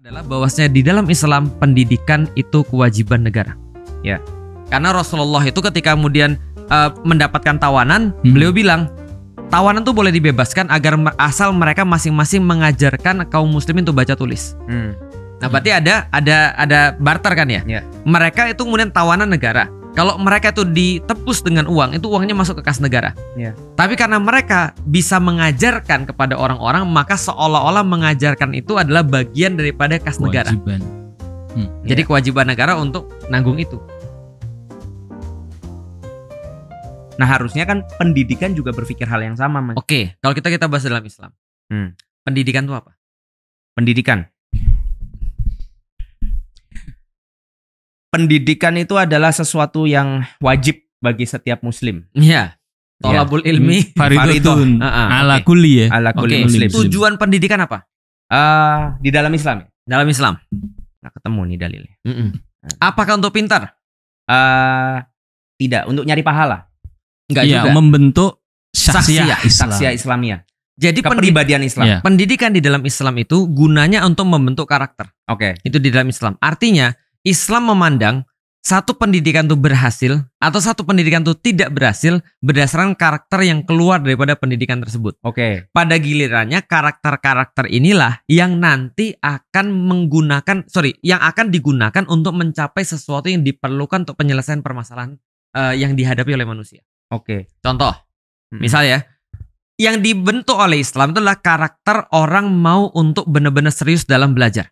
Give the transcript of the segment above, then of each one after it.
adalah bahwasanya di dalam Islam pendidikan itu kewajiban negara. Ya. Karena Rasulullah itu ketika kemudian uh, mendapatkan tawanan, hmm. beliau bilang, tawanan itu boleh dibebaskan agar asal mereka masing-masing mengajarkan kaum muslimin untuk baca tulis. Hmm. Nah, berarti ada ada ada barter kan ya? ya. Mereka itu kemudian tawanan negara. Kalau mereka itu ditebus dengan uang, itu uangnya masuk ke kas negara. Yeah. Tapi karena mereka bisa mengajarkan kepada orang-orang, maka seolah-olah mengajarkan itu adalah bagian daripada kas kewajiban. negara. Hmm, Jadi yeah. kewajiban negara untuk nanggung itu. Nah harusnya kan pendidikan juga berpikir hal yang sama, mas. Oke, okay. kalau kita kita bahas dalam Islam, hmm. pendidikan itu apa? Pendidikan pendidikan itu adalah sesuatu yang wajib bagi setiap muslim. Iya. Tolabul ya. ilmi faridun ah, ah, ala kulli ya. Ala kulli okay. muslim. Tujuan pendidikan apa? Uh, di dalam Islam. Ya? Dalam Islam. Nah, ketemu nih dalilnya. Mm -mm. Apakah untuk pintar? Uh, tidak, untuk nyari pahala. Enggak ya, juga. membentuk saksia Islam. Saksiah Islamia. Jadi kepribadian Islam. Ya. Pendidikan di dalam Islam itu gunanya untuk membentuk karakter. Oke. Okay. Itu di dalam Islam. Artinya Islam memandang satu pendidikan itu berhasil atau satu pendidikan itu tidak berhasil berdasarkan karakter yang keluar daripada pendidikan tersebut. Oke. Okay. Pada gilirannya karakter-karakter inilah yang nanti akan menggunakan sorry yang akan digunakan untuk mencapai sesuatu yang diperlukan untuk penyelesaian permasalahan uh, yang dihadapi oleh manusia. Oke. Okay. Contoh, mm-hmm. misal ya, yang dibentuk oleh Islam itu adalah karakter orang mau untuk benar-benar serius dalam belajar.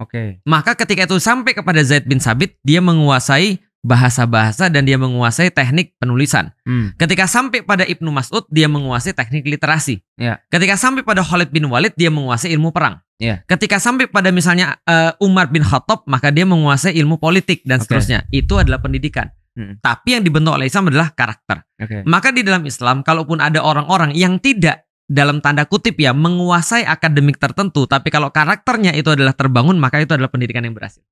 Oke. Okay. Maka ketika itu sampai kepada Zaid bin Sabit, dia menguasai bahasa-bahasa dan dia menguasai teknik penulisan. Hmm. Ketika sampai pada Ibnu Mas'ud, dia menguasai teknik literasi. Yeah. Ketika sampai pada Khalid bin Walid, dia menguasai ilmu perang. Yeah. Ketika sampai pada misalnya uh, Umar bin Khattab, maka dia menguasai ilmu politik dan okay. seterusnya. Itu adalah pendidikan. Hmm. Tapi yang dibentuk oleh Islam adalah karakter. Okay. Maka di dalam Islam, kalaupun ada orang-orang yang tidak dalam tanda kutip ya menguasai akademik tertentu tapi kalau karakternya itu adalah terbangun maka itu adalah pendidikan yang berhasil.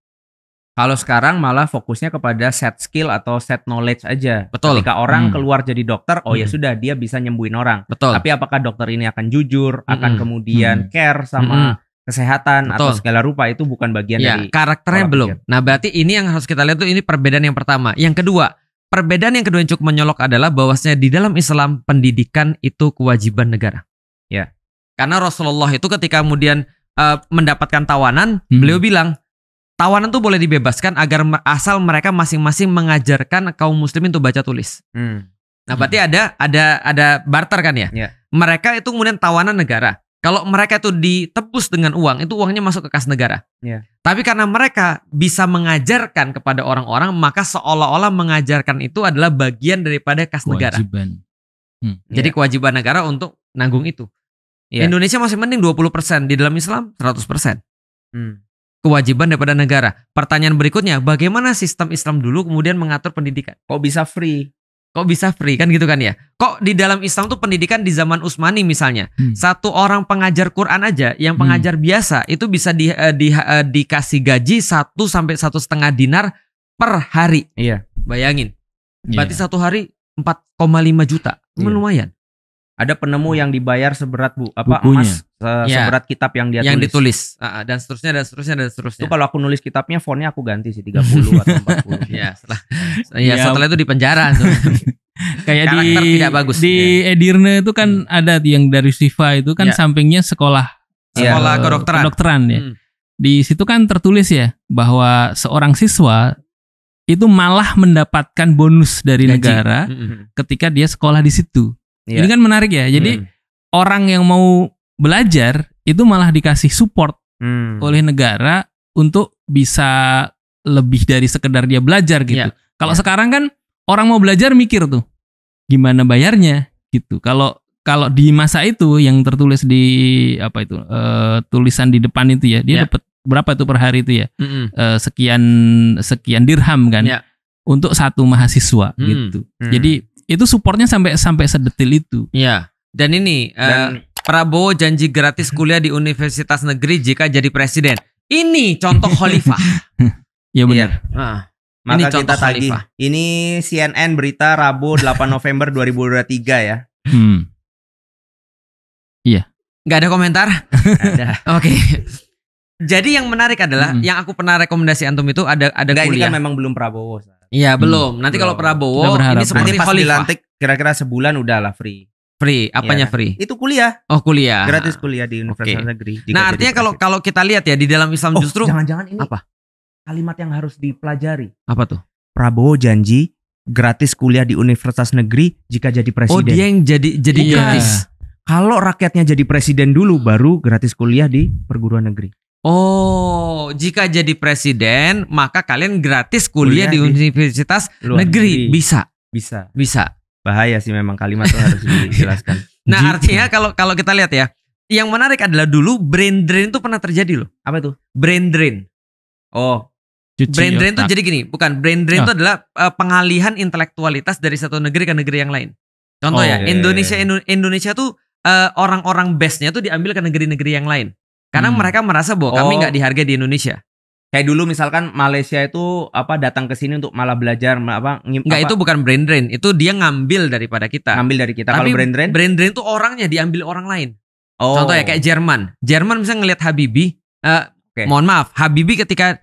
Kalau sekarang malah fokusnya kepada set skill atau set knowledge aja. Betul. Ketika orang hmm. keluar jadi dokter, oh ya hmm. ya sudah dia bisa nyembuhin orang. Betul. Tapi apakah dokter ini akan jujur, hmm. akan kemudian hmm. care sama hmm kesehatan Betul. atau segala rupa itu bukan bagian ya, dari karakternya belum. Pikir. Nah, berarti ini yang harus kita lihat tuh ini perbedaan yang pertama. Yang kedua, perbedaan yang kedua yang cukup menyolok adalah bahwasanya di dalam Islam pendidikan itu kewajiban negara. Ya. Karena Rasulullah itu ketika kemudian uh, mendapatkan tawanan, hmm. beliau bilang, tawanan tuh boleh dibebaskan agar asal mereka masing-masing mengajarkan kaum muslimin untuk baca tulis. Hmm. Nah, hmm. berarti ada ada ada barter kan ya? ya? Mereka itu kemudian tawanan negara. Kalau mereka itu ditebus dengan uang, itu uangnya masuk ke kas negara. Ya. Tapi karena mereka bisa mengajarkan kepada orang-orang, maka seolah-olah mengajarkan itu adalah bagian daripada kas kewajiban. negara. Hmm. Jadi ya. kewajiban negara untuk nanggung itu. Yeah. Indonesia masih mending 20%, di dalam Islam 100%. Hmm. Kewajiban daripada negara. Pertanyaan berikutnya, bagaimana sistem Islam dulu kemudian mengatur pendidikan? Kok bisa free? Kok bisa free kan gitu kan ya? Kok di dalam Islam tuh pendidikan di zaman Utsmani misalnya, hmm. satu orang pengajar Quran aja, yang hmm. pengajar hmm. biasa itu bisa di, eh, di, uh, dikasih gaji 1 sampai satu setengah dinar per hari. Iya. Yeah. Bayangin. Iya. Berarti yeah. satu hari 4,5 juta. Yeah. Lumayan ada penemu hmm. yang dibayar seberat bu apa Bukunya. emas se eh, ya. seberat kitab yang dia yang tulis. ditulis uh, dan seterusnya dan seterusnya dan seterusnya itu kalau aku nulis kitabnya fontnya aku ganti sih 30 atau 40 ya setelah ya, ya setelah itu di penjara kayak di tidak bagus di ya. Edirne itu kan hmm. ada yang dari Siva itu kan ya. sampingnya sekolah iya. sekolah uh, kedokteran kedokteran ya hmm. di situ kan tertulis ya bahwa seorang siswa itu malah mendapatkan bonus dari Gaji. negara hmm. hmm, hmm. ketika dia sekolah di situ Yeah. Ini iya. kan menarik ya. Jadi hmm. orang yang mau belajar itu malah dikasih support hmm. oleh negara untuk bisa lebih dari sekedar dia belajar gitu. Yeah. Kalau yeah. sekarang kan orang mau belajar mikir tuh gimana bayarnya gitu. Kalau kalau di masa itu yang tertulis di apa itu uh, tulisan di depan itu ya dia yeah. dapat berapa tuh per hari itu ya mm -hmm. uh, sekian sekian dirham kan yeah. untuk satu mahasiswa -hmm. gitu. -hmm. Jadi itu supportnya sampai sampai sedetil itu. Iya. Dan ini eh, Dan, uh, Prabowo janji gratis kuliah di Universitas Negeri jika jadi presiden. Ini contoh Khalifah. Iya benar. Ya. Nah, maka ini contoh kita tadi. Ini CNN berita Rabu 8 November 2023 ya. Hmm. Iya. Gak ada komentar? ada. Oke. Okay. Jadi yang menarik adalah hmm. yang aku pernah rekomendasi antum itu ada ada Nggak, kuliah. Ini kan memang belum Prabowo. Iya hmm. belum. Nanti kalau Prabowo ini seperti nanti pas dilantik kira-kira sebulan udah lah free. Free, apanya ya. free? Itu kuliah. Oh kuliah. Gratis kuliah di universitas okay. negeri. Nah artinya kalau kalau kita lihat ya di dalam Islam oh, justru jangan-jangan ini apa? Kalimat yang harus dipelajari. Apa tuh? Prabowo janji gratis kuliah di universitas negeri jika jadi oh, presiden. Oh dia yang jadi jadi iya. gratis. Kalau rakyatnya jadi presiden dulu baru gratis kuliah di perguruan negeri. Oh, jika jadi presiden, maka kalian gratis kuliah, kuliah di, di universitas luar negeri. negeri. Bisa. Bisa. Bisa. Bahaya sih memang kalimat itu harus dijelaskan. nah, jika. artinya kalau kalau kita lihat ya, yang menarik adalah dulu brain drain itu pernah terjadi loh. Apa itu Brain drain. Oh, Cuci brain drain itu jadi gini, bukan brain drain itu oh. Ah. adalah uh, pengalihan intelektualitas dari satu negeri ke negeri yang lain. Contoh oh, ya, yeah. Iya, Indonesia iya. Indonesia tuh uh, eh, orang -orang bestnya tuh diambil ke negeri-negeri yang lain. Karena hmm. mereka merasa bahwa kami nggak oh. dihargai di Indonesia. Kayak dulu misalkan Malaysia itu apa datang ke sini untuk malah belajar apa nggak itu bukan brain drain, itu dia ngambil daripada kita. Ngambil dari kita. Kalau brain drain? Brain drain itu orangnya diambil orang lain. Oh. Contoh ya kayak Jerman. Jerman misalnya ngelihat Habibi uh, eh, okay. mohon maaf, Habibi ketika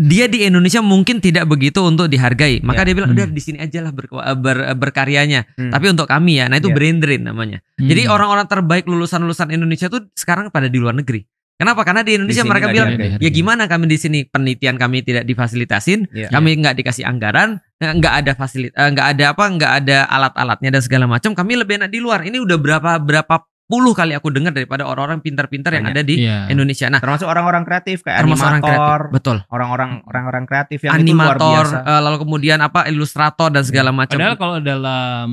dia di Indonesia mungkin tidak begitu untuk dihargai. Maka yeah. dia bilang udah hmm. di sini aja lah eh, ber, ber, eh, berkaryanya. Hmm. Tapi untuk kami ya, nah itu yeah. brain drain namanya. Hmm. Jadi orang-orang terbaik lulusan-lulusan Indonesia tuh sekarang pada di luar negeri. Kenapa? Karena di Indonesia di mereka bilang ya gimana kami di sini penelitian kami tidak difasilitasin, yeah. kami nggak dikasih anggaran, eh, nggak ada fasilit, eh, nggak ada apa, nggak ada alat-alatnya dan segala macam. Kami lebih enak di luar. Ini udah berapa berapa puluh kali aku dengar daripada orang-orang pintar-pintar yang ada di yeah. Indonesia. Nah, termasuk orang-orang kreatif kayak termasuk animator, orang kreatif, betul. Orang-orang orang-orang kreatif yang animator, itu luar biasa. Eh, lalu kemudian apa ilustrator dan segala macam. Padahal kalau dalam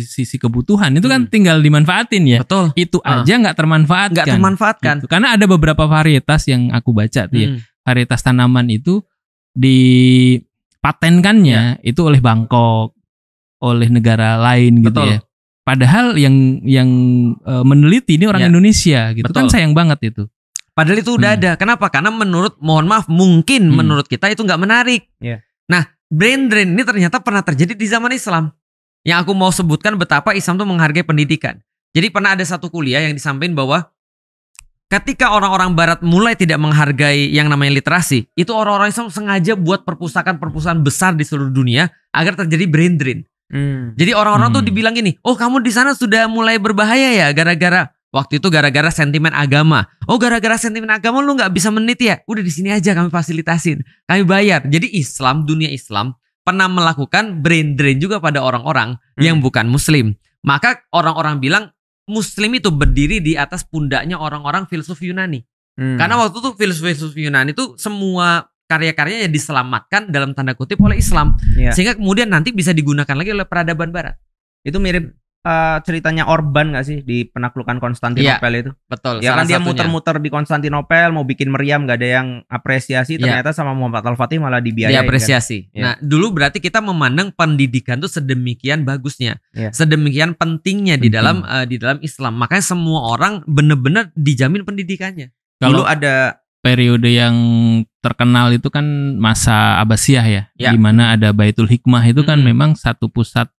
sisi kebutuhan itu kan hmm. tinggal dimanfaatin ya. Betul. Itu uh. aja nggak termanfaatkan. Nggak termanfaatkan. Gitu. Karena ada beberapa varietas yang aku baca ya. hmm. ya. Varietas tanaman itu dipatenkannya ya. itu oleh Bangkok, oleh negara lain gitu Betul. gitu ya. Padahal yang yang uh, meneliti ini orang ya. Indonesia gitu kan Betul. kan sayang banget itu. Padahal itu udah hmm. ada. Kenapa? Karena menurut mohon maaf mungkin hmm. menurut kita itu nggak menarik. Yeah. Nah, brain drain ini ternyata pernah terjadi di zaman Islam. Yang aku mau sebutkan betapa Islam tuh menghargai pendidikan. Jadi pernah ada satu kuliah yang disampaikan bahwa ketika orang-orang barat mulai tidak menghargai yang namanya literasi, itu orang-orang Islam sengaja buat perpustakaan-perpustakaan besar di seluruh dunia agar terjadi brain drain. Hmm. Jadi orang-orang hmm. tuh dibilang gini, "Oh, kamu di sana sudah mulai berbahaya ya gara-gara waktu itu gara-gara sentimen agama. Oh, gara-gara sentimen agama lu nggak bisa menit ya? Udah di sini aja kami fasilitasin. Kami bayar." Jadi Islam, dunia Islam pernah melakukan brain drain juga pada orang-orang hmm. yang bukan muslim. Maka orang-orang bilang muslim itu berdiri di atas pundaknya orang-orang filsuf Yunani. Hmm. Karena waktu itu filsuf-filsuf Yunani itu semua karya-karyanya diselamatkan dalam tanda kutip oleh Islam. Yeah. Sehingga kemudian nanti bisa digunakan lagi oleh peradaban barat. Itu mirip Eh, ceritanya Orban gak sih di penaklukan Konstantinopel ya, itu? Betul. Ya kan dia muter-muter di Konstantinopel mau bikin meriam gak ada yang apresiasi iya. ternyata ya. sama Muhammad Al Fatih malah dibiarkan Diapresiasi. Kan? Ya. Nah, dulu berarti kita memandang pendidikan tuh sedemikian bagusnya, ya. sedemikian pentingnya Penting. di dalam uh, di dalam Islam. Makanya semua orang benar-benar dijamin pendidikannya. Kalau dulu ada periode yang terkenal itu kan masa Abbasiyah ya, ya. di mana ada Baitul Hikmah itu kan memang satu pusat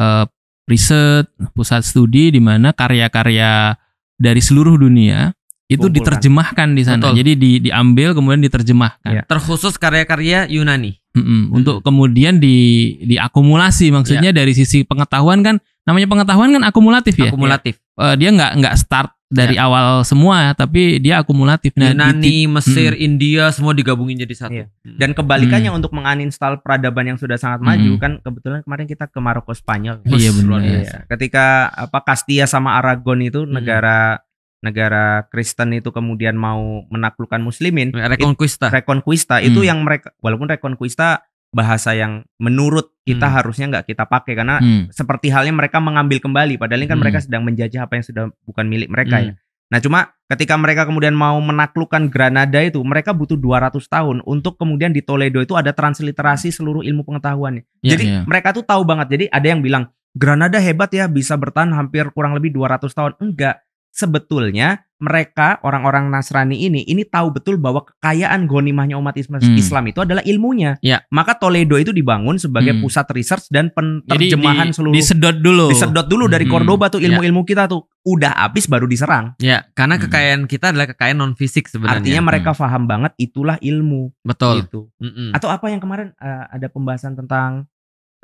eh, riset, pusat studi di mana karya-karya dari seluruh dunia itu Kumpulkan. diterjemahkan di sana. Betul. Jadi di, diambil kemudian diterjemahkan. Ya. Terkhusus karya-karya Yunani. Mm -mm. Untuk kemudian di diakumulasi maksudnya ya. dari sisi pengetahuan kan namanya pengetahuan kan akumulatif ya. Akumulatif. Ya. dia nggak nggak start dari ya. awal semua tapi dia akumulatif nah, Yunani, di, Mesir, hmm. India semua digabungin jadi satu. Ya. Dan kebalikannya hmm. untuk menginstal peradaban yang sudah sangat hmm. maju kan kebetulan kemarin kita ke Maroko Spanyol. Oh, iya benar. Iya. Ketika apa Kastia sama Aragon itu hmm. negara negara Kristen itu kemudian mau menaklukkan muslimin. Reconquista. It, Rekonquista hmm. itu yang mereka walaupun Reconquista bahasa yang menurut kita hmm. harusnya nggak kita pakai karena hmm. seperti halnya mereka mengambil kembali padahal ini kan hmm. mereka sedang menjajah apa yang sudah bukan milik mereka hmm. ya. Nah cuma ketika mereka kemudian mau menaklukkan Granada itu mereka butuh 200 tahun untuk kemudian di Toledo itu ada transliterasi seluruh ilmu pengetahuannya. Yeah, jadi yeah. mereka tuh tahu banget. Jadi ada yang bilang Granada hebat ya bisa bertahan hampir kurang lebih 200 tahun. Enggak sebetulnya mereka orang-orang Nasrani ini ini tahu betul bahwa kekayaan gonimahnya umat Islam, hmm. Islam itu adalah ilmunya. Ya. Maka Toledo itu dibangun sebagai hmm. pusat research dan penerjemahan di, seluruh. Disedot dulu. Disedot dulu dari hmm. Cordoba tuh ya. ilmu-ilmu kita tuh udah habis baru diserang. Ya, karena hmm. kekayaan kita adalah kekayaan non fisik sebenarnya. Artinya hmm. mereka hmm. paham banget itulah ilmu. Betul. Gitu. Hmm -hmm. Atau apa yang kemarin uh, ada pembahasan tentang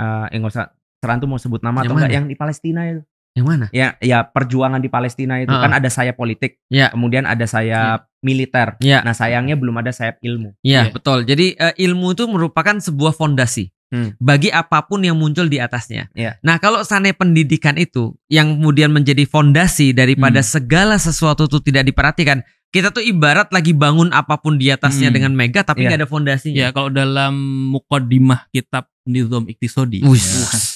uh, eh, enggak eh, usah, Serantu mau sebut nama yang atau enggak yang di Palestina itu. Yang mana? Ya, ya perjuangan di Palestina itu uh -uh. kan ada sayap politik, yeah. kemudian ada sayap yeah. militer. Yeah. Nah sayangnya belum ada sayap ilmu. ya yeah, yeah. betul. Jadi uh, ilmu itu merupakan sebuah fondasi hmm. bagi apapun yang muncul di atasnya. Yeah. Nah kalau sana pendidikan itu yang kemudian menjadi fondasi daripada hmm. segala sesuatu itu tidak diperhatikan, kita tuh ibarat lagi bangun apapun di atasnya hmm. dengan mega tapi yeah. gak ada fondasinya. Ya yeah, kalau dalam mukodimah kitab Nizom Iktisodi. Ush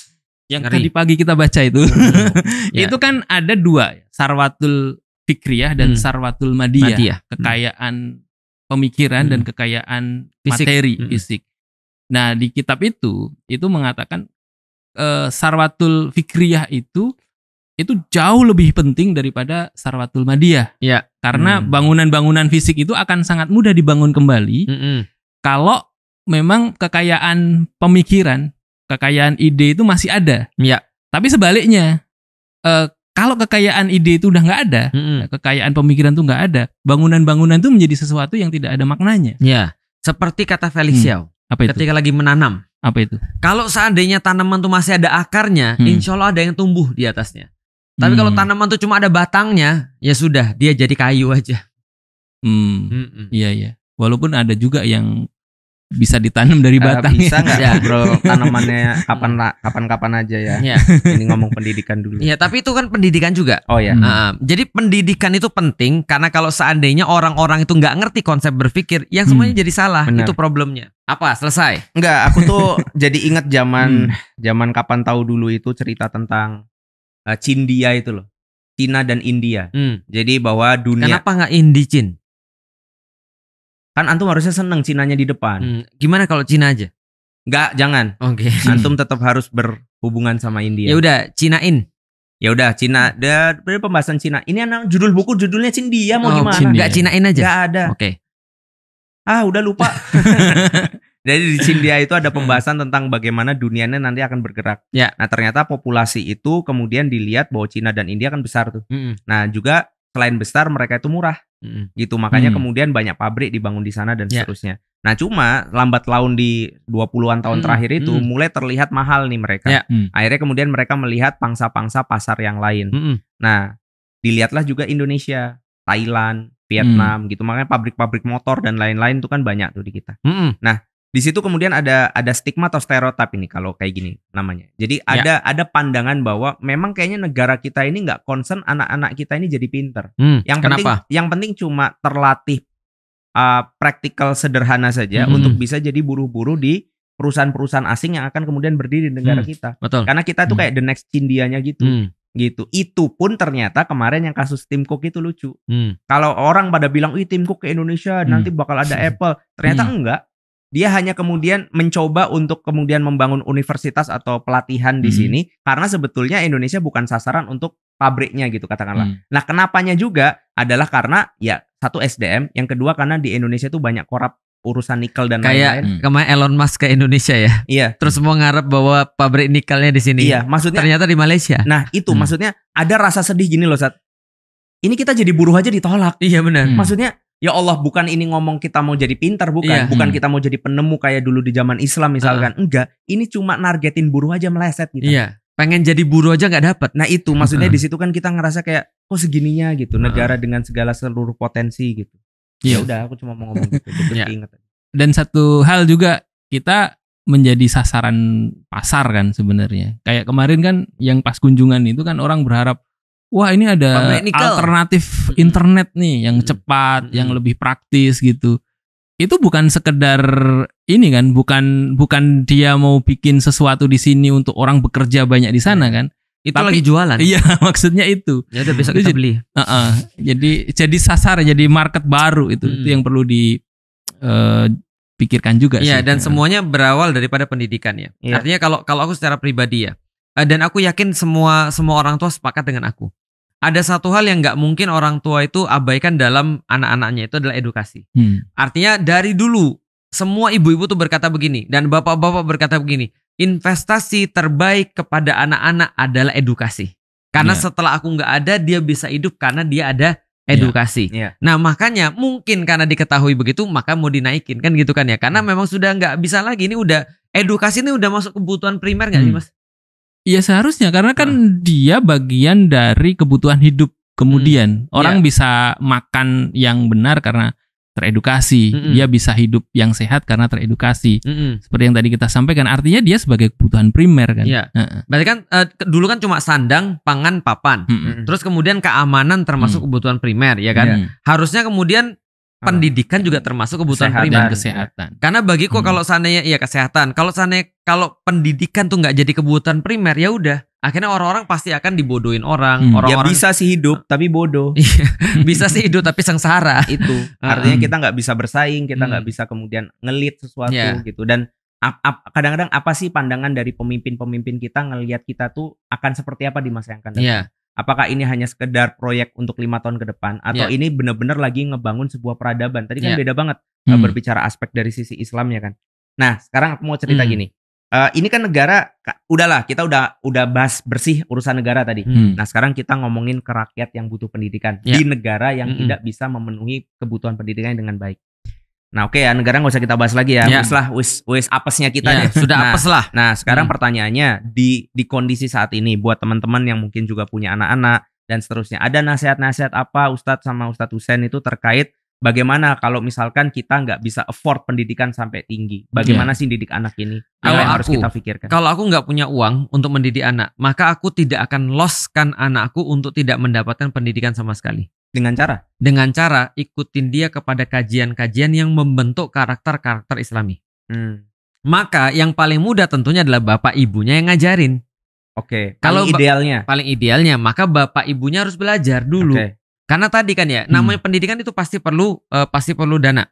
yang Ngeri. tadi pagi kita baca itu. Hmm. itu ya. kan ada dua, Sarwatul Fikriyah dan hmm. Sarwatul Madiyah, Madiyah. Hmm. kekayaan hmm. pemikiran hmm. dan kekayaan fisik. materi hmm. fisik. Nah, di kitab itu itu mengatakan eh, Sarwatul Fikriyah itu itu jauh lebih penting daripada Sarwatul Madiyah. Ya. Karena hmm. bangunan-bangunan hmm. fisik itu akan sangat mudah dibangun kembali. Hmm. Kalau memang kekayaan pemikiran kekayaan ide itu masih ada. ya. Tapi sebaliknya, e, kalau kekayaan ide itu udah nggak ada, mm -hmm. kekayaan pemikiran tuh nggak ada, bangunan-bangunan itu menjadi sesuatu yang tidak ada maknanya. Ya, seperti kata Felix Yao. Hmm. Apa itu? Ketika lagi menanam. Apa itu? Kalau seandainya tanaman itu masih ada akarnya, hmm. insya Allah ada yang tumbuh di atasnya. Tapi hmm. kalau tanaman itu cuma ada batangnya, ya sudah, dia jadi kayu aja. Hmm. Mm -mm. Iya iya. Walaupun ada juga yang bisa ditanam dari eh, batang. Uh, bisa ya? nggak ya. bro tanamannya kapan kapan kapan aja ya. ya. Ini ngomong pendidikan dulu. ya tapi itu kan pendidikan juga. Oh ya. Hmm. jadi pendidikan itu penting karena kalau seandainya orang-orang itu nggak ngerti konsep berpikir, yang hmm. semuanya hmm. jadi salah. Bener. Itu problemnya. Apa? Selesai? Nggak, aku tuh jadi ingat zaman hmm. zaman kapan tahu dulu itu cerita tentang uh, eh, Cindia itu loh. Cina dan India. Hmm. Jadi bahwa dunia Kenapa nggak Indi Cin? Kan antum harusnya seneng Cinanya di depan. Hmm. Gimana kalau Cina aja? Enggak, jangan. Oke. Okay. Antum tetap harus berhubungan sama India. Ya udah, Cinain. Ya udah, Cina. Ada pembahasan Cina. Ini anak judul buku judulnya Cindia mau oh, gimana? Cindia. Enggak Cinain aja. Enggak ada. Oke. Okay. Ah, udah lupa. Jadi di Cindia itu ada hmm. pembahasan tentang bagaimana dunianya nanti akan bergerak. Ya. Nah ternyata populasi itu kemudian dilihat bahwa Cina dan India kan besar tuh. Mm -hmm. Nah juga selain besar mereka itu murah mm. gitu makanya mm. kemudian banyak pabrik dibangun di sana dan yeah. seterusnya nah cuma lambat laun di 20-an tahun mm. terakhir itu mm. mulai terlihat mahal nih mereka yeah. mm. akhirnya kemudian mereka melihat pangsa-pangsa pasar yang lain mm nah dilihatlah juga Indonesia Thailand Vietnam mm. gitu makanya pabrik-pabrik motor dan lain-lain itu kan banyak tuh di kita nah di situ kemudian ada ada stigma atau stereotip ini kalau kayak gini namanya. Jadi ya. ada ya. ada pandangan bahwa memang kayaknya negara kita ini nggak concern anak-anak kita ini jadi pinter. Hmm, yang kenapa? penting yang penting cuma terlatih uh, praktikal sederhana saja hmm. untuk bisa jadi buruh buru di perusahaan-perusahaan asing yang akan kemudian berdiri di negara hmm, kita. Betul. Karena kita tuh hmm. kayak the next cindianya gitu. Hmm gitu. Itu pun ternyata kemarin yang kasus Tim Cook itu lucu. Hmm. Kalau orang pada bilang, "Ih, Tim Cook ke Indonesia hmm. nanti bakal ada Apple." Ternyata hmm. enggak dia hanya kemudian mencoba untuk kemudian membangun universitas atau pelatihan di hmm. sini karena sebetulnya Indonesia bukan sasaran untuk pabriknya gitu katakanlah. Hmm. Nah, kenapanya juga adalah karena ya satu SDM, yang kedua karena di Indonesia itu banyak korup urusan nikel dan kayak lain-lain. Hmm. kemarin Elon Musk ke Indonesia ya. Iya. Terus mau ngarep bahwa pabrik nikelnya di sini. Iya, maksudnya ternyata di Malaysia. Nah, itu hmm. maksudnya ada rasa sedih gini loh, saat Ini kita jadi buruh aja ditolak. Iya benar. Hmm. Maksudnya Ya Allah, bukan ini ngomong kita mau jadi pintar, bukan. Yeah. Bukan hmm. kita mau jadi penemu kayak dulu di zaman Islam misalkan. Uh. Enggak, ini cuma nargetin buruh aja meleset gitu. Iya. Pengen jadi buruh aja nggak dapat. Nah, itu maksudnya uh. di situ kan kita ngerasa kayak kok segininya gitu, uh. negara dengan segala seluruh potensi gitu. Iya. Yeah. udah, aku cuma mau ngomong gitu. gitu iya. ingat. Dan satu hal juga kita menjadi sasaran pasar kan sebenarnya. Kayak kemarin kan yang pas kunjungan itu kan orang berharap wah ini ada alternatif internet nih yang cepat, hmm. yang lebih praktis gitu. Itu bukan sekedar ini kan, bukan bukan dia mau bikin sesuatu di sini untuk orang bekerja banyak di sana iya. kan. Itu Tapi, lagi jualan. Iya, maksudnya itu. Ya udah besok kita jadi, beli. Uh -uh, jadi jadi sasaran, jadi market baru itu. Hmm. Itu yang perlu di uh, pikirkan juga iya, sih. dan semuanya berawal daripada pendidikan ya. ya. Artinya kalau kalau aku secara pribadi ya, eh, dan aku yakin semua semua orang tua sepakat dengan aku ada satu hal yang nggak mungkin orang tua itu abaikan dalam anak-anaknya itu adalah edukasi. Hmm. Artinya dari dulu semua ibu-ibu tuh berkata begini dan bapak-bapak berkata begini, investasi terbaik kepada anak-anak adalah edukasi. Karena yeah. setelah aku nggak ada dia bisa hidup karena dia ada iya. edukasi. Yeah. Yeah. Nah makanya mungkin karena diketahui begitu maka mau dinaikin kan gitu kan ya. Karena hmm. memang sudah nggak bisa lagi ini udah edukasi ini udah masuk kebutuhan primer nggak hmm. sih mas? Iya seharusnya karena kan hmm. dia bagian dari kebutuhan hidup. Kemudian hmm. orang yeah. bisa makan yang benar karena teredukasi, mm mm dia bisa hidup yang sehat karena teredukasi. Mm mm Seperti yang tadi kita sampaikan, artinya dia sebagai kebutuhan primer kan. yeah. Iya. Uh -uh. Berarti kan uh, dulu kan cuma sandang, pangan, papan. Mm mm Terus kemudian keamanan termasuk mm mm kebutuhan primer ya kan. Yeah. Harusnya kemudian pendidikan juga termasuk kebutuhan kesehatan, primer kesehatan. Karena bagiku hmm. kalau seandainya iya kesehatan, kalau seandainya kalau pendidikan tuh nggak jadi kebutuhan primer ya udah akhirnya orang-orang pasti akan dibodohin orang. Hmm. orang, -orang ya bisa sih hidup tapi bodoh. Iya, bisa sih hidup tapi sengsara. Itu artinya kita nggak bisa bersaing, kita nggak hmm. bisa kemudian ngelit sesuatu yeah. gitu dan kadang-kadang apa sih pandangan dari pemimpin-pemimpin kita ngelihat kita tuh akan seperti apa di masa yang akan datang. Yeah apakah ini hanya sekedar proyek untuk lima tahun ke depan atau yeah. ini benar-benar lagi ngebangun sebuah peradaban tadi kan yeah. beda banget eh, hmm. berbicara aspek dari sisi Islamnya kan nah sekarang aku mau cerita hmm. gini uh, ini kan negara udahlah kita udah udah bahas bersih urusan negara tadi hmm. nah sekarang kita ngomongin ke rakyat yang butuh pendidikan yeah. di ya. negara yang hmm. tidak bisa memenuhi kebutuhan pendidikan dengan baik Nah oke okay ya negara nggak usah kita bahas lagi ya, yeah. wis lah wis wis apesnya kita yeah, deh. sudah nah, apes lah. Nah sekarang hmm. pertanyaannya di di kondisi saat ini buat teman-teman yang mungkin juga punya anak-anak dan seterusnya ada nasihat-nasihat apa Ustadz sama Ustadz Husen itu terkait bagaimana kalau misalkan kita nggak bisa afford pendidikan sampai tinggi, bagaimana yeah. sih didik anak ini? Kalau yang aku, harus kita pikirkan. Kalau aku nggak punya uang untuk mendidik anak, maka aku tidak akan loskan anakku untuk tidak mendapatkan pendidikan sama sekali. Dengan cara? Dengan cara ikutin dia kepada kajian-kajian yang membentuk karakter-karakter Islami. Hmm. Maka yang paling mudah tentunya adalah bapak ibunya yang ngajarin. Oke. Okay. Kalau idealnya. Paling idealnya, maka bapak ibunya harus belajar dulu. Okay. Karena tadi kan ya, namanya hmm. pendidikan itu pasti perlu uh, pasti perlu dana.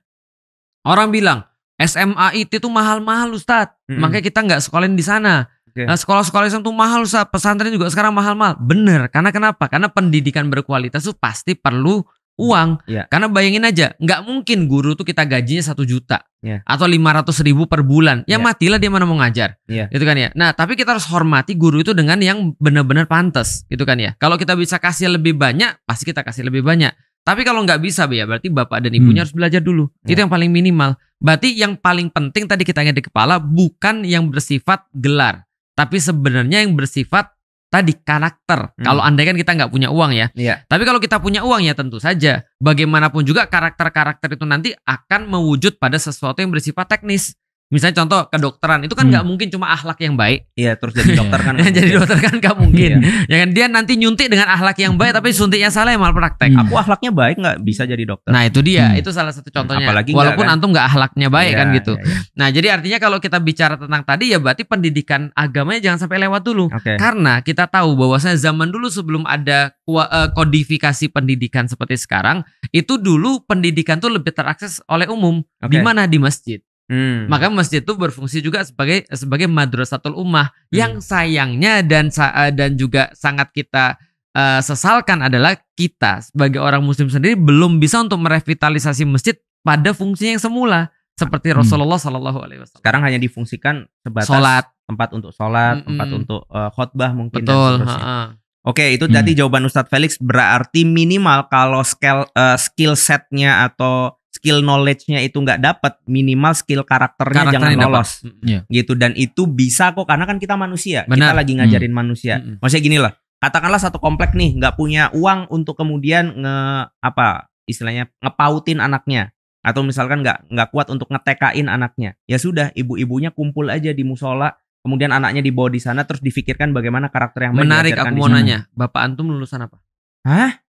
Orang bilang SMA IT itu mahal-mahal Ustadz, hmm. makanya kita nggak sekolahin di sana. Okay. Nah, sekolah-sekolah Islam tuh mahal, Ustaz. Pesantren juga sekarang mahal-mahal. Bener. Karena kenapa? Karena pendidikan berkualitas itu pasti perlu uang. Yeah. Karena bayangin aja, nggak mungkin guru tuh kita gajinya satu juta yeah. atau lima ratus ribu per bulan. Ya yeah. matilah dia mana mau ngajar, yeah. gitu kan ya. Nah tapi kita harus hormati guru itu dengan yang benar-benar pantas, gitu kan ya. Kalau kita bisa kasih lebih banyak, pasti kita kasih lebih banyak. Tapi kalau nggak bisa ya berarti bapak dan ibunya hmm. harus belajar dulu. Yeah. Itu yang paling minimal. Berarti yang paling penting tadi kita ingat di kepala bukan yang bersifat gelar tapi sebenarnya yang bersifat tadi karakter. Hmm. Kalau andai kan kita nggak punya uang ya. Iya. Tapi kalau kita punya uang ya tentu saja bagaimanapun juga karakter-karakter itu nanti akan mewujud pada sesuatu yang bersifat teknis. Misalnya contoh kedokteran itu kan nggak hmm. mungkin cuma ahlak yang baik. Iya terus jadi dokter kan. jadi ya. dokter kan nggak mungkin. Yang ya kan dia nanti nyuntik dengan ahlak yang baik hmm. tapi suntiknya salah yang malah Hmm. Aku ahlaknya baik nggak bisa jadi dokter. Nah itu dia hmm. itu salah satu hmm, contohnya. Apalagi Walaupun gak, kan? antum nggak ahlaknya baik ya, kan gitu. Ya, ya. Nah jadi artinya kalau kita bicara tentang tadi ya berarti pendidikan agamanya jangan sampai lewat dulu. Okay. Karena kita tahu bahwasanya zaman dulu sebelum ada eh, kodifikasi pendidikan seperti sekarang itu dulu pendidikan tuh lebih terakses oleh umum. Okay. Di mana di masjid Hmm. Maka masjid itu berfungsi juga sebagai sebagai madrasatul ummah hmm. yang sayangnya dan eh, dan juga sangat kita uh, sesalkan adalah kita sebagai orang muslim sendiri belum bisa untuk merevitalisasi masjid pada fungsinya yang semula seperti hmm. Rasulullah Shallallahu Alaihi Wasallam. Sekarang hanya difungsikan sebatas sholat. tempat untuk sholat, hmm. tempat untuk uh, eh, khotbah mungkin Betul, dan seterusnya. Oke, itu hmm. jawaban Ustadz Felix. Berarti minimal kalau skill uh, skill setnya atau skill knowledge-nya itu nggak dapat, minimal skill karakternya, karakternya jangan lolos. yeah. Gitu dan itu bisa kok karena kan kita manusia. Benar. Kita lagi mm. ngajarin hmm. manusia. Hmm. Maksudnya gini lah, katakanlah satu komplek nih nggak punya uang untuk kemudian nge apa istilahnya ngepautin anaknya atau misalkan nggak nggak kuat untuk ngetekain anaknya ya sudah ibu-ibunya kumpul aja di musola kemudian anaknya dibawa di sana terus difikirkan bagaimana karakter yang menarik aku mau nanya bapak antum lulusan apa hah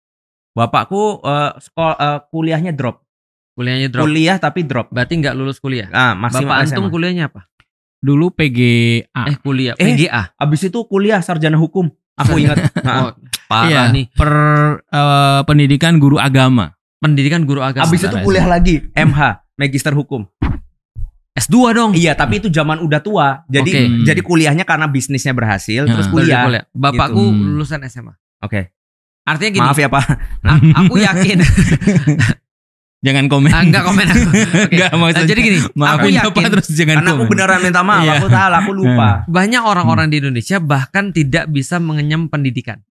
bapakku uh, eh, sekolah eh, uh, kuliahnya drop Kuliahnya drop. Kuliah tapi drop. Berarti nggak lulus kuliah. Ah, maksimal Bapak SMA. Antum kuliahnya apa? Dulu PGA. Eh kuliah. Eh, PGA. Abis itu kuliah sarjana hukum. Aku ingat. Nah, oh, parah iya, nih. Per uh, pendidikan guru agama. Pendidikan guru agama. Abis itu nah, kuliah lagi MH, magister hukum. S2 dong. Iya, tapi itu zaman udah tua. Jadi okay. Hmm. jadi kuliahnya karena bisnisnya berhasil ya. terus kuliah. kuliah. Bapakku gitu. lulusan SMA. Oke. Okay. Artinya gini. Maaf ya, Pak. Aku yakin Jangan komen. Ah, enggak komen aku. Okay. Nah, maksudnya. Nah, jadi gini, maaf aku yakin terus jangan karena komen. aku beneran minta maaf, iya. aku salah, aku lupa. Iya. Banyak hmm. orang-orang di Indonesia bahkan tidak bisa mengenyam pendidikan.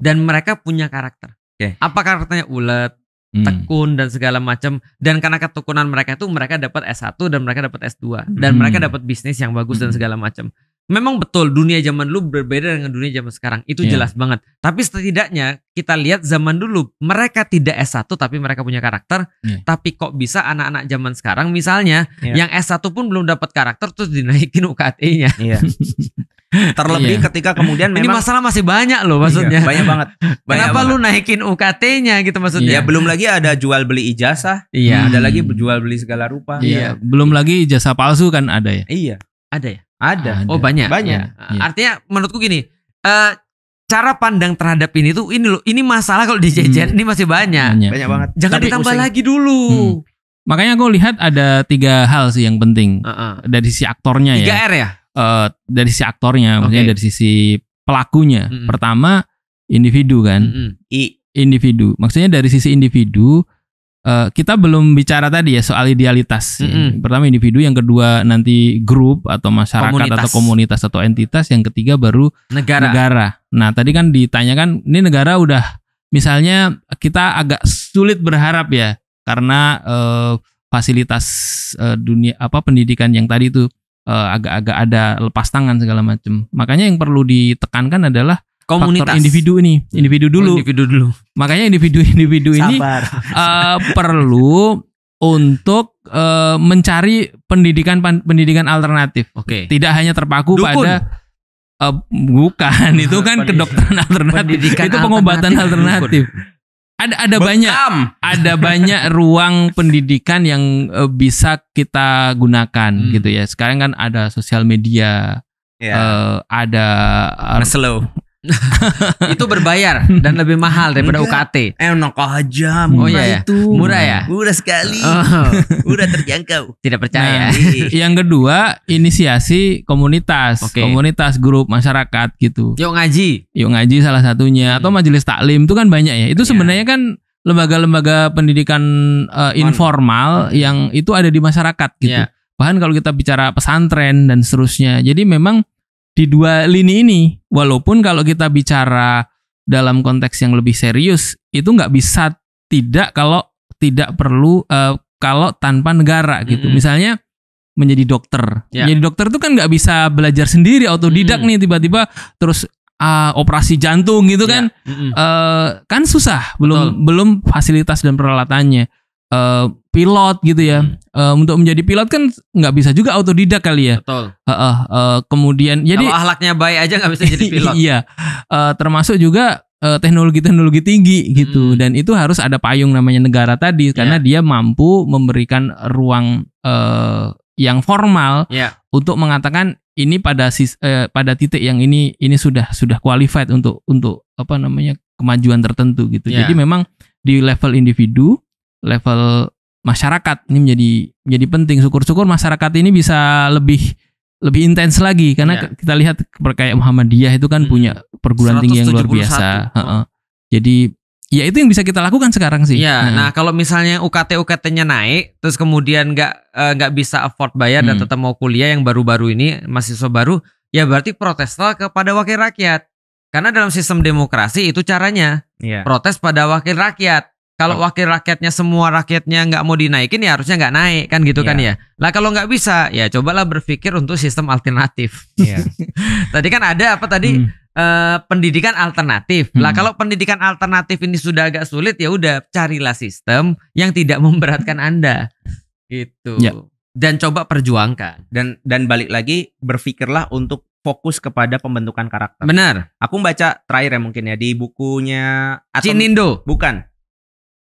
Dan mereka punya karakter. Okay. Apa karakternya ulet, hmm. tekun dan segala macam dan karena ketekunan mereka itu mereka dapat S1 dan mereka dapat S2 dan hmm. mereka dapat bisnis yang bagus dan hmm. segala macam memang betul dunia zaman dulu berbeda dengan dunia zaman sekarang. Itu yeah. jelas banget. Tapi setidaknya kita lihat zaman dulu mereka tidak S1 tapi mereka punya karakter. Yeah. Tapi kok bisa anak-anak zaman sekarang misalnya yeah. yang S1 pun belum dapat karakter terus dinaikin UKT-nya. Yeah. Terlebih yeah. ketika kemudian memang ini masalah masih banyak loh iya, maksudnya. Yeah, banyak banget. Banyak Kenapa banget. lu naikin UKT-nya gitu maksudnya? Iya, belum lagi ada jual beli ijazah. Iya. Ada lagi hmm. jual beli segala rupa. Iya, Yeah. belum iya. lagi ijazah palsu kan ada ya? Iya, ada ya. Ada. Oh banyak. Banyak. Ya. Iya. Artinya menurutku gini, uh, cara pandang terhadap ini tuh ini loh, ini masalah kalau dijejer hmm. ini masih banyak. Banyak, banyak banget. Jangan Tapi ditambah usai. lagi dulu. Hmm. Makanya gue lihat ada tiga hal sih yang penting uh -uh. dari si aktornya 3 ya. Tiga r ya. Uh, dari si aktornya, okay. maksudnya dari sisi pelakunya. Mm -hmm. Pertama individu kan. Mm -hmm. I individu. Maksudnya dari sisi individu uh, kita belum bicara tadi ya soal idealitas. Mm -hmm. Pertama individu, yang kedua nanti grup atau masyarakat komunitas. atau komunitas atau entitas, yang ketiga baru negara. negara. Nah, tadi kan ditanyakan ini negara udah misalnya kita agak sulit berharap ya karena uh, fasilitas uh, dunia apa pendidikan yang tadi itu agak-agak uh, agak -agak ada lepas tangan segala macam. Makanya yang perlu ditekankan adalah komunitas faktor individu ini individu dulu oh, individu dulu makanya individu-individu ini uh, perlu untuk uh, mencari pendidikan pendidikan alternatif oke okay. tidak hanya terpaku Dukun. pada uh, bukan itu kan kedokteran alternatif pendidikan itu pengobatan alternatif, alternatif. ada ada banyak ada banyak ruang pendidikan yang bisa kita gunakan hmm. gitu ya sekarang kan ada sosial media yeah. Ya. uh, ada uh, Maslow itu berbayar dan lebih mahal daripada Enggak. UKT. Enak aja, oh murah oh, iya, ya. itu. Murah ya? Murah sekali. Oh. Murah terjangkau. Tidak percaya. Nah, iya. yang kedua, inisiasi komunitas, okay. komunitas grup masyarakat gitu. Yuk ngaji. Yuk ngaji salah satunya atau hmm. majelis taklim itu kan banyak ya. Itu iya. sebenarnya kan lembaga-lembaga pendidikan uh, informal yang itu ada di masyarakat gitu. Yeah. Bahkan kalau kita bicara pesantren dan seterusnya. Jadi memang di dua lini ini. Walaupun kalau kita bicara dalam konteks yang lebih serius, itu nggak bisa tidak kalau tidak perlu uh, kalau tanpa negara gitu. Mm -hmm. Misalnya menjadi dokter. Yeah. Menjadi dokter itu kan nggak bisa belajar sendiri otodidak mm -hmm. nih tiba-tiba terus uh, operasi jantung gitu yeah. kan. Mm -hmm. uh, kan susah, belum Betul. belum fasilitas dan peralatannya. Eh, pilot gitu ya. Hmm. Uh, untuk menjadi pilot kan nggak bisa juga autodidak kali ya. Betul. Uh, uh, uh, kemudian jadi ahlaknya baik aja nggak bisa jadi pilot. iya. Uh, termasuk juga teknologi-teknologi tinggi gitu hmm. dan itu harus ada payung namanya negara tadi yeah. karena dia mampu memberikan ruang uh, yang formal yeah. untuk mengatakan ini pada uh, pada titik yang ini ini sudah sudah qualified untuk untuk apa namanya kemajuan tertentu gitu. Yeah. Jadi memang di level individu level masyarakat ini menjadi menjadi penting. Syukur-syukur masyarakat ini bisa lebih lebih intens lagi karena yeah. kita lihat kayak Muhammadiyah itu kan hmm. punya perguruan tinggi yang luar biasa. Uh Jadi ya itu yang bisa kita lakukan sekarang sih. Ya, nah, nah kalau misalnya UKT UKT-nya naik, terus kemudian nggak eh, nggak uh, bisa afford bayar hmm. dan tetap mau kuliah yang baru-baru ini mahasiswa baru, ya berarti proteslah kepada wakil rakyat. Karena dalam sistem demokrasi itu caranya yeah. protes pada wakil rakyat. Kalau wakil rakyatnya semua rakyatnya nggak mau dinaikin ya harusnya nggak naik kan gitu yeah. kan iya. ya. Lah kalau nggak bisa ya cobalah berpikir untuk sistem alternatif. Yeah. tadi kan ada apa tadi hmm. eh, pendidikan alternatif. Hmm. Lah kalau pendidikan alternatif ini sudah agak sulit ya udah carilah sistem yang tidak memberatkan anda Itu. Yeah. Dan coba perjuangkan dan dan balik lagi berpikirlah untuk fokus kepada pembentukan karakter. Benar. Aku baca terakhir ya mungkin ya di bukunya Atom, Cinindo. Bukan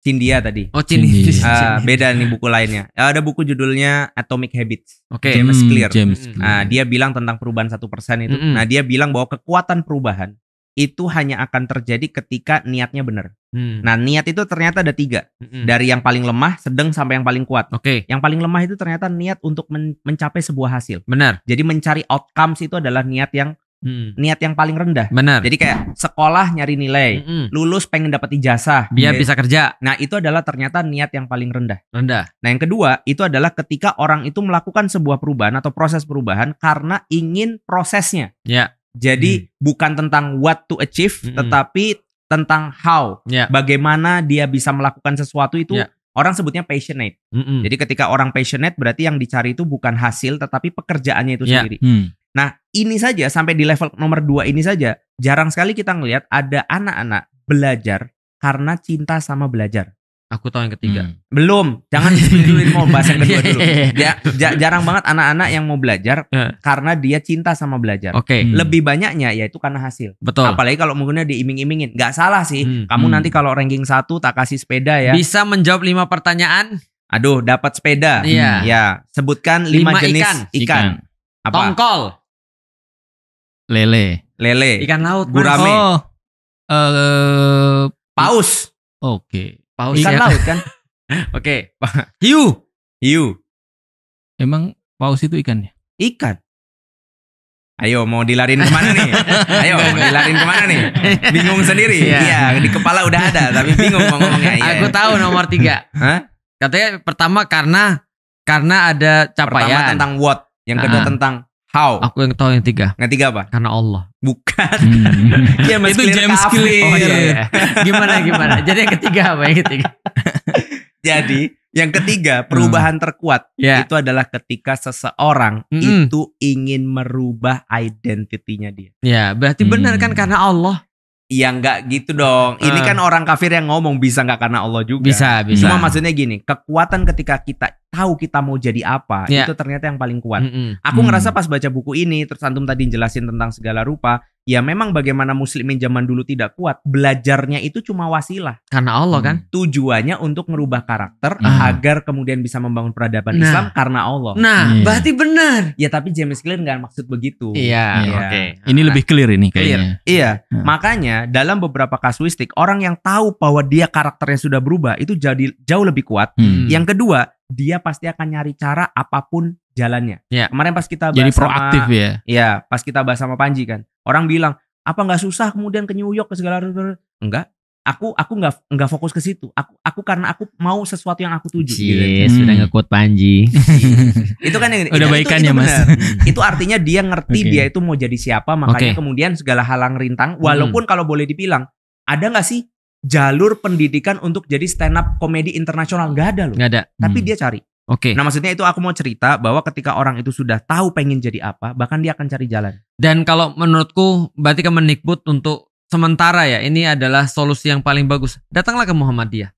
Cindia tadi. Oh, Cindia. Uh, ah, beda nih buku lainnya. Uh, ada buku judulnya Atomic Habits. Oke. Okay. James hmm, Clear. James hmm. Clear. Nah, dia bilang tentang perubahan satu persen itu. Mm -hmm. Nah, dia bilang bahwa kekuatan perubahan itu hanya akan terjadi ketika niatnya benar. Hmm. Nah, niat itu ternyata ada tiga, hmm. dari yang paling lemah, sedang sampai yang paling kuat. Oke. Okay. Yang paling lemah itu ternyata niat untuk men mencapai sebuah hasil. Benar. Jadi mencari outcomes itu adalah niat yang Hmm. Niat yang paling rendah. Benar. Jadi kayak sekolah nyari nilai, hmm. lulus pengen dapat ijazah, biar gitu. bisa kerja. Nah, itu adalah ternyata niat yang paling rendah. Rendah. Nah, yang kedua itu adalah ketika orang itu melakukan sebuah perubahan atau proses perubahan karena ingin prosesnya. Ya. Jadi hmm. bukan tentang what to achieve, hmm. tetapi tentang how. Ya. Bagaimana dia bisa melakukan sesuatu itu ya. Orang sebutnya passionate. Mm Jadi ketika orang passionate berarti yang dicari itu bukan hasil tetapi pekerjaannya itu yeah. sendiri. Mm. Nah, ini saja sampai di level nomor dua ini saja jarang sekali kita ngelihat ada anak-anak belajar karena cinta sama belajar. Aku tahu yang ketiga. Hmm. Belum, jangan dulu mau bahas yang kedua dulu. Ya, ja, jarang banget anak-anak yang mau belajar eh. karena dia cinta sama belajar. Oke. Okay. Hmm. Lebih banyaknya yaitu karena hasil. Betul. Apalagi kalau mungkinnya diiming-imingin. Gak salah sih. Hmm. Kamu hmm. nanti kalau ranking satu tak kasih sepeda ya. Bisa menjawab lima pertanyaan. Aduh, dapat sepeda. Iya. Hmm. Ya, sebutkan lima, lima jenis ikan. ikan. ikan. Apa? Tongkol. Lele. Lele. Ikan laut. Gurame. Oh. Uh, paus. Oke. Okay. Paus ikan ya. laut kan. Oke. okay. Hiu. Hiu. Emang paus itu ikannya? Ikan. Ayo mau dilarin kemana nih? Ayo mau dilarin kemana nih? Bingung sendiri. Iya, ya, di kepala udah ada tapi bingung mau ngomongnya. Ya. Aku tahu nomor tiga. Hah? Katanya pertama karena karena ada capaian. Pertama tentang what, yang kedua -huh. Ah. tentang How? Aku yang tahu yang tiga. Yang tiga apa? Karena Allah. Bukan. Hmm. ya, itu James Clear. Oh, iya, iya. gimana gimana? Jadi yang ketiga apa yang ketiga? Jadi yang ketiga hmm. perubahan hmm. terkuat yeah. itu adalah ketika seseorang hmm. itu ingin merubah identitinya dia. Ya berarti hmm. benar kan hmm. karena Allah. Iya nggak gitu dong. Ini ah. kan orang kafir yang ngomong bisa nggak karena Allah juga. Bisa, bisa. Cuma maksudnya gini, kekuatan ketika kita tahu kita mau jadi apa, yeah. itu ternyata yang paling kuat. Mm -hmm. Aku mm. ngerasa pas baca buku ini, terus tadi jelasin tentang segala rupa, ya memang bagaimana muslimin zaman dulu tidak kuat belajarnya itu cuma wasilah karena Allah kan? hmm. kan tujuannya untuk merubah karakter hmm. agar kemudian bisa membangun peradaban nah. Islam karena Allah nah yeah. berarti benar ya tapi James Clear nggak maksud begitu iya yeah, yeah. oke okay. ini nah, lebih clear ini kayaknya clear. iya hmm. makanya dalam beberapa kasuistik orang yang tahu bahwa dia karakternya sudah berubah itu jadi jauh lebih kuat hmm. yang kedua dia pasti akan nyari cara apapun jalannya. Ya. Kemarin pas kita bahas jadi proaktif sama, ya. Iya, pas kita bahas sama Panji kan, orang bilang apa nggak susah kemudian ke New York ke segala enggak aku aku nggak nggak fokus ke situ aku aku karena aku mau sesuatu yang aku tuju yes, gitu. Hmm. sudah ngekut Panji itu kan yang udah baikkan ya mas itu artinya dia ngerti okay. dia itu mau jadi siapa makanya okay. kemudian segala halang rintang hmm. walaupun hmm. kalau boleh dibilang ada nggak sih jalur pendidikan untuk jadi stand up komedi internasional nggak ada loh nggak ada tapi hmm. dia cari Oke. Okay. Nah maksudnya itu aku mau cerita bahwa ketika orang itu sudah tahu pengen jadi apa, bahkan dia akan cari jalan. Dan kalau menurutku berarti Kemendikbud untuk sementara ya ini adalah solusi yang paling bagus. Datanglah ke Muhammadiyah.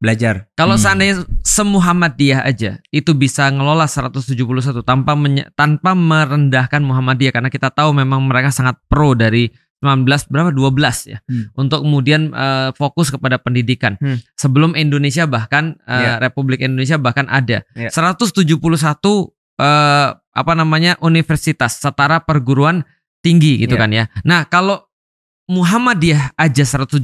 Belajar. Kalau hmm. seandainya semuhammadiyah aja itu bisa ngelola 171 tanpa tanpa merendahkan Muhammadiyah karena kita tahu memang mereka sangat pro dari 19 berapa 12 ya hmm. untuk kemudian uh, fokus kepada pendidikan. Hmm. Sebelum Indonesia bahkan uh, eh, yeah. Republik Indonesia bahkan ada yeah. 171 uh, apa namanya universitas setara perguruan tinggi gitu yeah. kan ya. Nah, kalau Muhammadiyah aja 171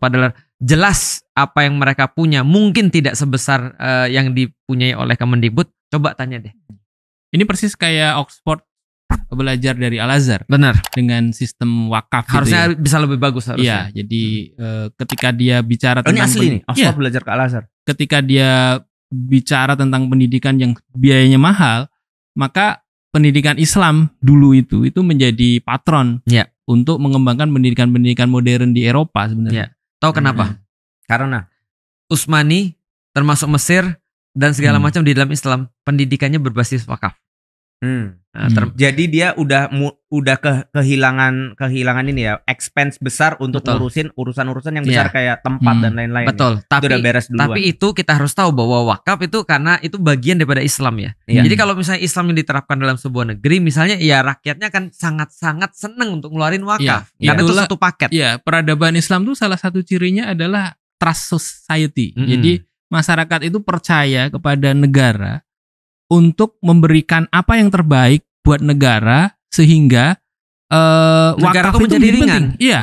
padahal jelas apa yang mereka punya mungkin tidak sebesar uh, yang dipunyai oleh Kemendikbud. Coba tanya deh. Ini persis kayak Oxford belajar dari Al Azhar. Benar. Dengan sistem wakaf. Gitu harusnya gitu ya. bisa lebih bagus harusnya. Iya, jadi eh, ketika dia bicara oh, tentang ini asli nih, ya, belajar ke Al Azhar. Ketika dia bicara tentang pendidikan yang biayanya mahal, maka pendidikan Islam dulu itu itu menjadi patron ya. untuk mengembangkan pendidikan-pendidikan modern di Eropa sebenarnya. Ya. Tahu kenapa? Hmm. Karena Utsmani termasuk Mesir dan segala hmm. macam di dalam Islam pendidikannya berbasis wakaf. Hmm. Nah, hmm. Jadi dia udah mu, udah ke, kehilangan kehilangan ini ya expense besar untuk Betul. ngurusin urusan-urusan yang besar yeah. kayak tempat hmm. dan lain-lain. Betul. Ya. Tapi itu udah beres duluan. tapi itu kita harus tahu bahwa wakaf itu karena itu bagian daripada Islam ya. Yeah. Jadi kalau misalnya Islam yang diterapkan dalam sebuah negeri misalnya ya rakyatnya akan sangat-sangat seneng untuk ngeluarin wakaf yeah. karena yeah. itu satu paket. Iya, yeah. peradaban Islam tuh salah satu cirinya adalah trust society. Mm -hmm. Jadi masyarakat itu percaya kepada negara untuk memberikan apa yang terbaik buat negara sehingga uh, negara wakaf itu menjadi ringan. Penting. Iya.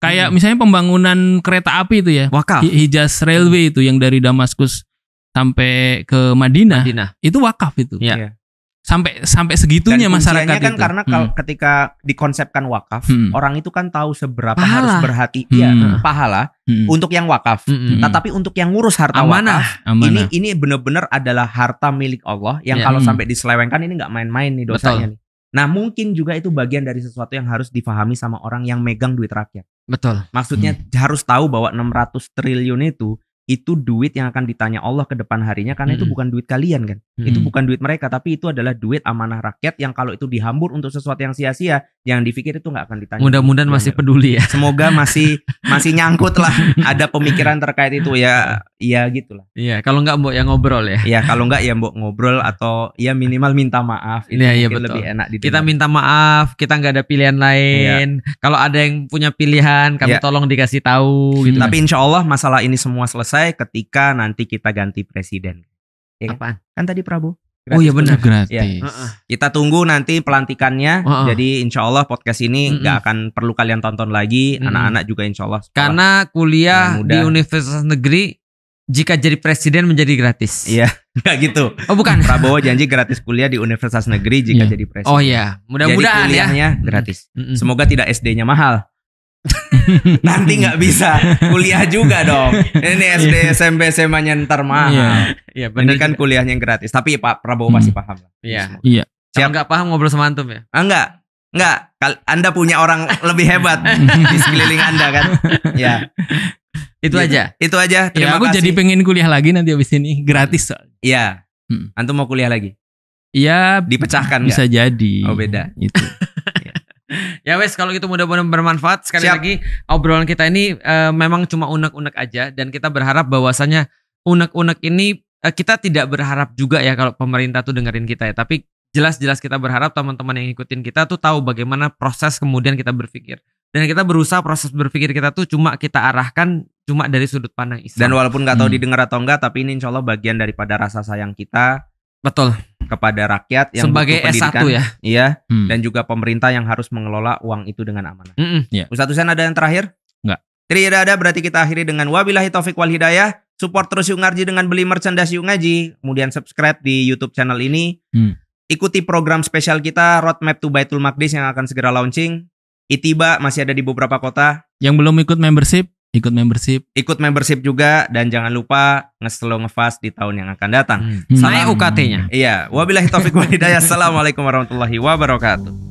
Kayak hmm. misalnya pembangunan kereta api itu ya, wakaf. Hijaz Railway itu yang dari Damaskus sampai ke Madinah, Madinah. itu wakaf itu. Ya sampai sampai segitunya Dan masyarakat kan itu. karena hmm. ketika dikonsepkan wakaf hmm. orang itu kan tahu seberapa pahala. harus berhati hmm. ya pahala hmm. untuk yang wakaf hmm. hmm, hmm. tetapi untuk yang ngurus harta Amanah. ini ini benar-benar adalah harta milik Allah yang ya. kalau hmm. sampai diselewengkan ini nggak main-main nih dosanya Betul. nih nah mungkin juga itu bagian dari sesuatu yang harus difahami sama orang yang megang duit rakyat Betul. Maksudnya hmm. harus tahu bahwa 600 triliun itu itu duit yang akan ditanya Allah ke depan harinya karena hmm. itu bukan duit kalian kan. Hmm. Itu bukan duit mereka, tapi itu adalah duit amanah rakyat yang kalau itu dihambur untuk sesuatu yang sia-sia, yang dipikir itu nggak akan ditanya. Mudah-mudahan iya, masih iya. peduli ya. Semoga masih masih nyangkut lah ada pemikiran terkait itu ya, ya gitulah. Iya, kalau nggak mbok ya ngobrol ya. Iya, kalau nggak ya mbok ngobrol atau ya minimal minta maaf. ini ya iya, betul. Lebih enak didengar. Kita minta maaf, kita nggak ada pilihan lain. Ya. Kalau ada yang punya pilihan, kami ya. tolong dikasih tahu. Hmm. Gitu. Tapi insyaallah masalah ini semua selesai ketika nanti kita ganti presiden. Ya kan? Apaan? Kan tadi Prabu. Gratis oh iya benar gratis. Ya. Kita tunggu nanti pelantikannya. Uh -uh. Jadi insya Allah podcast ini nggak uh -uh. akan perlu kalian tonton lagi. Anak-anak uh juga insya Allah. Karena kuliah di Universitas Negeri jika jadi presiden menjadi gratis. Iya, nggak gitu. Oh bukan. Prabowo janji gratis kuliah di Universitas Negeri jika yeah. jadi presiden. Oh iya, mudah-mudahan ya. gratis. Mm -mm. Semoga tidak SD-nya mahal. nanti nggak bisa kuliah juga dong. Ini iya. SD, SMP, SMA nya ntar mahal. Iya, iya benar. Ini kan kuliahnya yang gratis. Tapi Pak Prabowo masih hmm. paham lah. Iya. Iya. Siap nggak paham ngobrol sama antum ya? Ah, enggak. Enggak. Anda punya orang lebih hebat di sekeliling Anda kan. Ya. Itu gitu. aja. Itu aja. Ya, Terima ya, aku kasih. jadi pengen kuliah lagi nanti habis ini gratis soalnya. Iya. Hmm. Antum mau kuliah lagi? Iya. Dipecahkan bisa gak? jadi. Oh beda. Itu. ya wes kalau gitu mudah-mudahan bermanfaat sekali Siap. lagi obrolan kita ini uh, memang cuma unek-unek aja dan kita berharap bahwasanya unek-unek ini uh, kita tidak berharap juga ya kalau pemerintah tuh dengerin kita ya tapi jelas-jelas kita berharap teman-teman yang ngikutin kita tuh tahu bagaimana proses kemudian kita berpikir dan kita berusaha proses berpikir kita tuh cuma kita arahkan cuma dari sudut pandang Islam. Dan walaupun nggak tahu hmm. didengar atau enggak, tapi ini insya Allah bagian daripada rasa sayang kita. Betul kepada rakyat yang sebagai S1 ya. Iya, hmm. dan juga pemerintah yang harus mengelola uang itu dengan amanah. Mm -mm, yeah. Ustaz Husain ada yang terakhir? Enggak. Tidak ada, berarti kita akhiri dengan wabillahi taufik wal hidayah. Support terus Yung Ngaji dengan beli merchandise Yung Ngaji, kemudian subscribe di YouTube channel ini. Hmm. Ikuti program spesial kita Roadmap to Baitul Maqdis yang akan segera launching. Itiba masih ada di beberapa kota. Yang belum ikut membership Ikut membership. Ikut membership juga dan jangan lupa ngeselo ngefast di tahun yang akan datang. Hmm. Naik UKT-nya. Iya. Wabillahi taufiq wal hidayah. Assalamualaikum warahmatullahi wabarakatuh.